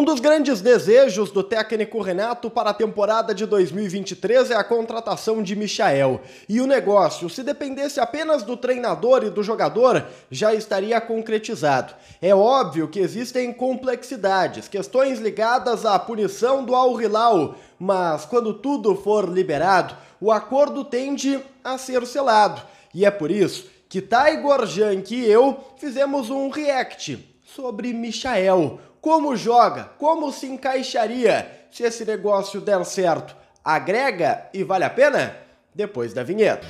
Um dos grandes desejos do técnico Renato para a temporada de 2023 é a contratação de Michael. E o negócio, se dependesse apenas do treinador e do jogador, já estaria concretizado. É óbvio que existem complexidades, questões ligadas à punição do Al Hilal, mas quando tudo for liberado, o acordo tende a ser selado. E é por isso que Taigor Jank e eu fizemos um react sobre Michael, como joga? Como se encaixaria se esse negócio der certo? Agrega e vale a pena? Depois da vinheta.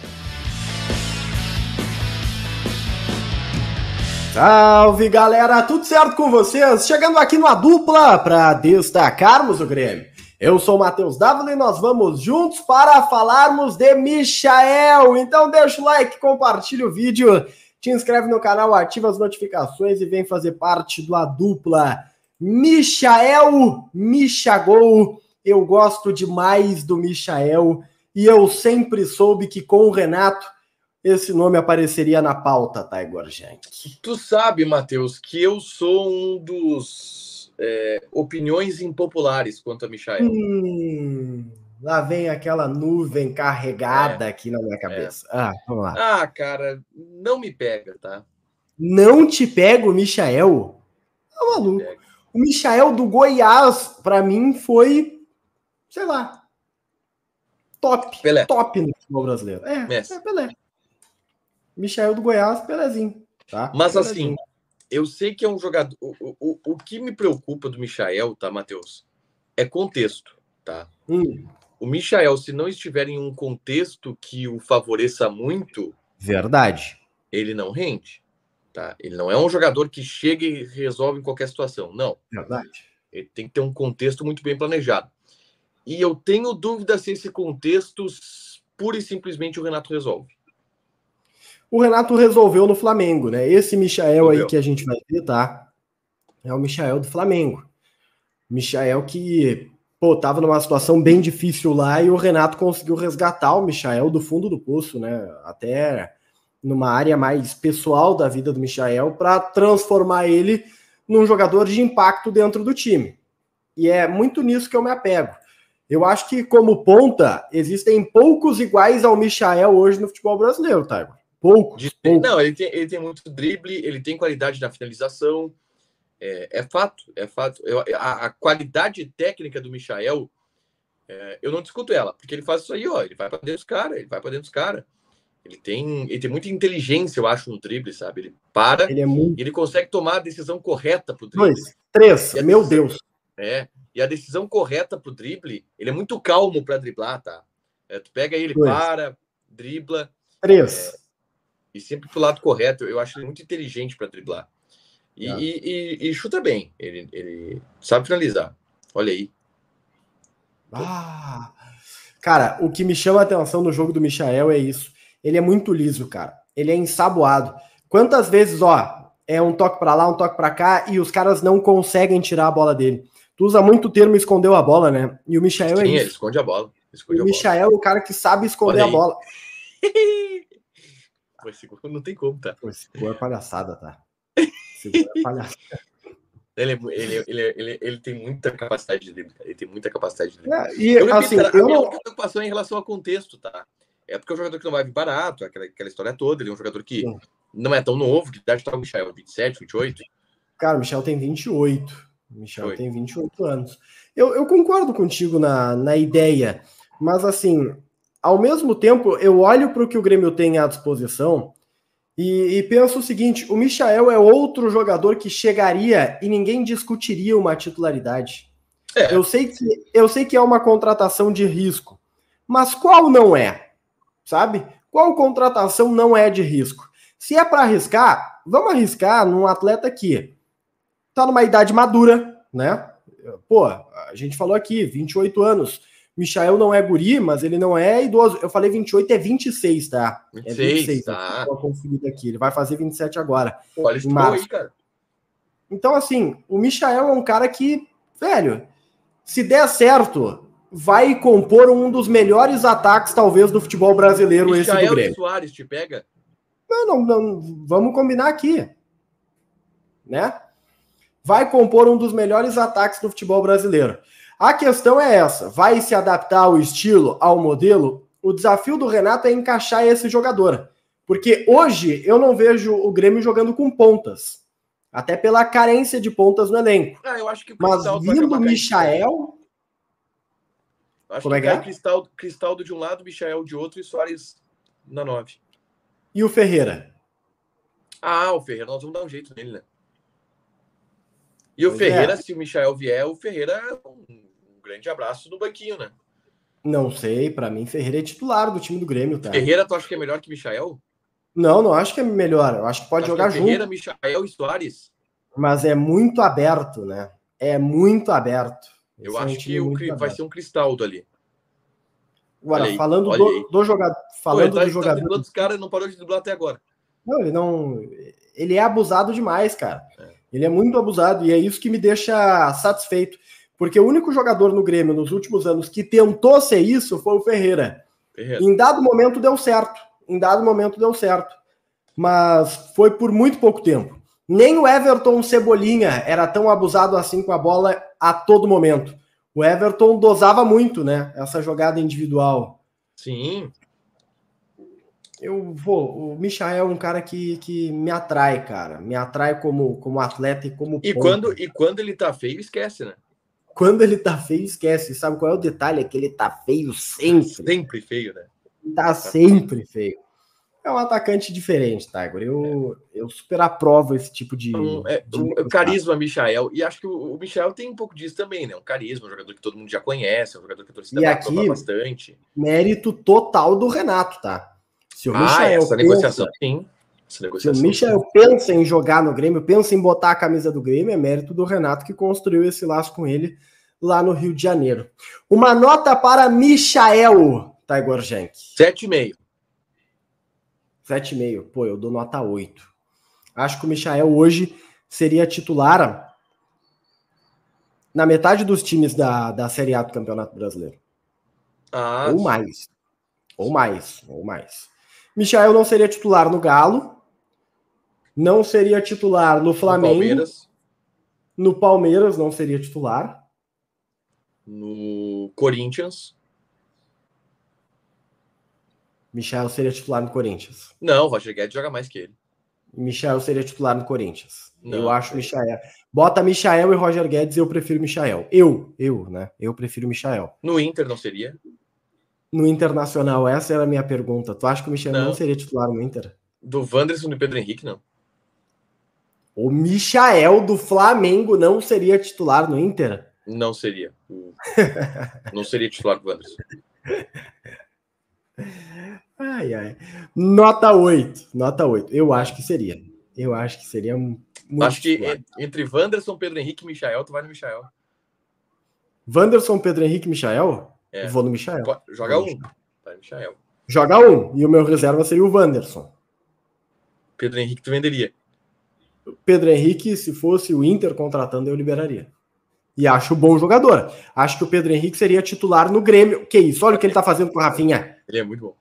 Salve galera, tudo certo com vocês? Chegando aqui numa dupla para destacarmos o Grêmio. Eu sou o Matheus Dávila e nós vamos juntos para falarmos de Michael. Então deixa o like, compartilha o vídeo, te inscreve no canal, ativa as notificações e vem fazer parte do A Dupla. Michael Michagol. Eu gosto demais do Michael e eu sempre soube que com o Renato esse nome apareceria na pauta, tá, Igor Jank? Tu sabe, Matheus, que eu sou um dos é, opiniões impopulares quanto a Michael. Hum, lá vem aquela nuvem carregada é, aqui na minha é. cabeça. É. Ah, vamos lá. Ah, cara, não me pega, tá? Não te pego, Michael? Tá maluco. O Michael do Goiás, para mim, foi, sei lá, top. Pelé. Top no futebol brasileiro. É, é Pelé. Michael do Goiás, Pelézinho. Tá? Mas Pelézinho. assim, eu sei que é um jogador. O, o, o que me preocupa do Michael, tá, Matheus? É contexto, tá? Hum. O Michael, se não estiver em um contexto que o favoreça muito. Verdade. Ele não rende. Tá? Ele não é um jogador que chega e resolve em qualquer situação, não. Verdade. Ele tem que ter um contexto muito bem planejado. E eu tenho dúvida se esse contexto, pura e simplesmente, o Renato resolve. O Renato resolveu no Flamengo, né? Esse Michael aí que a gente vai ver, tá? É o Michael do Flamengo. Michael que, pô, tava numa situação bem difícil lá e o Renato conseguiu resgatar o Michael do fundo do poço, né? Até numa área mais pessoal da vida do Michael para transformar ele num jogador de impacto dentro do time. E é muito nisso que eu me apego. Eu acho que, como ponta, existem poucos iguais ao Michael hoje no futebol brasileiro, Taigo. Poucos, poucos. Não, ele tem, ele tem muito drible, ele tem qualidade na finalização. É, é fato, é fato. Eu, a, a, qualidade técnica do Michael, é, eu não discuto ela, porque ele faz isso aí, ó. Ele vai para dentro dos caras, ele vai para dentro dos caras. Ele tem, ele tem muita inteligência, eu acho, no drible, sabe? Ele para, ele, é muito... ele consegue tomar a decisão correta para drible. Dois, três, é meu Deus. É, e a decisão correta para o drible, ele é muito calmo para driblar, tá? É, tu pega ele, Dois. para, dribla. Três. É, e sempre pro lado correto, eu acho ele muito inteligente para driblar. E, tá. e, e, e, chuta bem, ele, ele sabe finalizar. Olha aí. Ah, cara, o que me chama a atenção no jogo do Michael é isso ele é muito liso, cara. Ele é ensaboado. Quantas vezes, ó, é um toque para lá, um toque para cá e os caras não conseguem tirar a bola dele. Tu usa muito o termo escondeu a bola, né? E o Michael é Sim, é isso. ele esconde a bola. Esconde o a Michael bola. é o cara que sabe esconder a bola. Pô, esse gol não tem como, tá? Pô, esse gol é palhaçada, tá? Esse gol é palhaçada. Ele, é ele, ele, ele, ele, tem muita capacidade de Ele tem muita capacidade de É, e, eu, assim, eu, a minha não... preocupação em relação ao contexto, tá? É porque é um jogador que não vai vir barato, é aquela, aquela história toda. Ele é um jogador que Sim. não é tão novo. Que idade está o Michel? 27, 28? Cara, o Michel tem 28. O Michel tem 28 anos. Eu, eu concordo contigo na, na ideia, mas assim, ao mesmo tempo, eu olho para o que o Grêmio tem à disposição e, e, penso o seguinte: o Michael é outro jogador que chegaria e ninguém discutiria uma titularidade. É. Eu, sei que, eu sei que é uma contratação de risco, mas qual não é? sabe? Qual contratação não é de risco? Se é para arriscar, vamos arriscar num atleta que está numa idade madura, né? Pô, a gente falou aqui, 28 anos. Michael não é guri, mas ele não é idoso. Eu falei 28, é 26, tá? 26, é 26 tá. Uma aqui. Ele vai fazer 27 agora. Olha isso cara. Então, assim, o Michael é um cara que, velho, se der certo, vai compor um dos melhores ataques, talvez, do futebol brasileiro esse Michael do Grêmio. Soares te pega? Não, não, não, vamos combinar aqui. Né? Vai compor um dos melhores ataques do futebol brasileiro. A questão é essa: vai se adaptar ao estilo, ao modelo? O desafio do Renato é encaixar esse jogador. Porque hoje eu não vejo o Grêmio jogando com pontas. Até pela carência de pontas no elenco. Ah, Mas vindo o Michael, Acho Como que é? é? Cristaldo, Cristaldo de um lado, Michael de outro e Soares na 9. E o Ferreira? Ah, o Ferreira, nós vamos dar um jeito nele, né? E pois o Ferreira, é. se o Michael vier, o Ferreira, é um grande abraço no banquinho, né? Não sei, para mim Ferreira é titular do time do Grêmio, tá? Ferreira, tu acha que é melhor que Michael? Não, não acho que é melhor. Eu acho que pode acho jogar que é junto. Ferreira, Michael e Soares. Mas é muito aberto, né? É muito aberto. Eu Esse é acho que vai ser um cristal dali. olha aí, falando do, do jogador. Falando Pô, tá, do tá jogador. Tá dos caras não parou de dublar até agora. Não, ele não. Ele é abusado demais, cara. É. Ele é muito abusado e é isso que me deixa satisfeito. Porque o único jogador no Grêmio nos últimos anos que tentou ser isso foi o Ferreira. Ferreira. Em dado momento deu certo. Em dado momento deu certo. Mas foi por muito pouco tempo. Nem o Everton Cebolinha era tão abusado assim com a bola a todo momento. O Everton dosava muito, né? Essa jogada individual. Sim. Eu vou. O Michael é um cara que, que me atrai, cara. Me atrai como, como atleta e como. E quando, e quando ele tá feio, esquece, né? Quando ele tá feio, esquece. Sabe qual é o detalhe? É que ele tá feio sempre. Sempre feio, né? Tá sempre feio é um atacante diferente, Tiger. Eu, é. eu super aprovo esse tipo de. Um, é, de um carisma, Michael. E acho que o, o Michael tem um pouco disso também, né? Um carisma, um jogador que todo mundo já conhece, um jogador que a torcida e aqui, bastante. Mérito total do Renato, tá? Se o ah, Michael essa pensa, negociação, sim. Essa negociação, se o Michael sim. pensa em jogar no Grêmio, pensa em botar a camisa do Grêmio, é mérito do Renato que construiu esse laço com ele lá no Rio de Janeiro. Uma nota para Michael, Tiger Genk? 7,5. 7,5. Pô, eu dou nota 8. Acho que o Michael hoje seria titular na metade dos times da, da Série A do Campeonato Brasileiro. Ah, ou mais. Ou mais, ou mais. Michael não seria titular no Galo, não seria titular no Flamengo. No Palmeiras. No Palmeiras não seria titular. No Corinthians. Michel seria titular no Corinthians. Não, o Roger Guedes joga mais que ele. Michel seria titular no Corinthians. Não, eu acho é. Michel. Bota Michel e Roger Guedes, eu prefiro Michel. Eu, eu, né? Eu prefiro Michel. No Inter não seria? No Internacional, essa era a minha pergunta. Tu acha que o Michel não, não seria titular no Inter? Do Wanderson e do Pedro Henrique, não. O Michael do Flamengo não seria titular no Inter? Não seria. Não seria titular do Wanderson. Ai, ai. Nota 8. Nota 8. Eu acho que seria. Eu acho que seria muito. Acho que claro. entre Wanderson, Pedro Henrique e Michael, tu vai no Michael. Wanderson, Pedro Henrique e Michael? É. Eu vou no Michael. Joga vou um. Michael. Michael. Joga um. E o meu reserva seria o Wanderson. Pedro Henrique, tu venderia. Pedro Henrique, se fosse o Inter contratando, eu liberaria. E acho bom jogador. Acho que o Pedro Henrique seria titular no Grêmio. Que isso, olha o que ele tá fazendo com o Rafinha. Ele é muito bom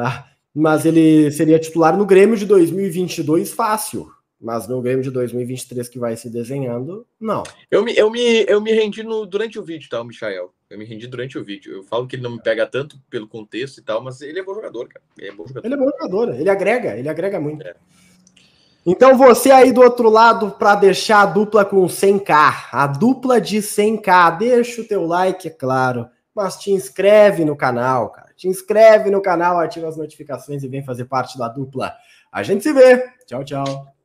tá? Mas ele seria titular no Grêmio de 2022 fácil, mas no Grêmio de 2023 que vai se desenhando, não. Eu me, eu me, eu me rendi no, durante o vídeo, tá, o Michael? Eu me rendi durante o vídeo. Eu falo que ele não me pega tanto pelo contexto e tal, mas ele é bom jogador, cara. Ele é bom jogador, ele, é bom jogador, né? ele agrega, ele agrega muito. É. Então você aí do outro lado para deixar a dupla com 100k, a dupla de 100k, deixa o teu like, é claro mas te inscreve no canal, cara. Te inscreve no canal, ativa as notificações e vem fazer parte da dupla. A gente se vê. Tchau, tchau.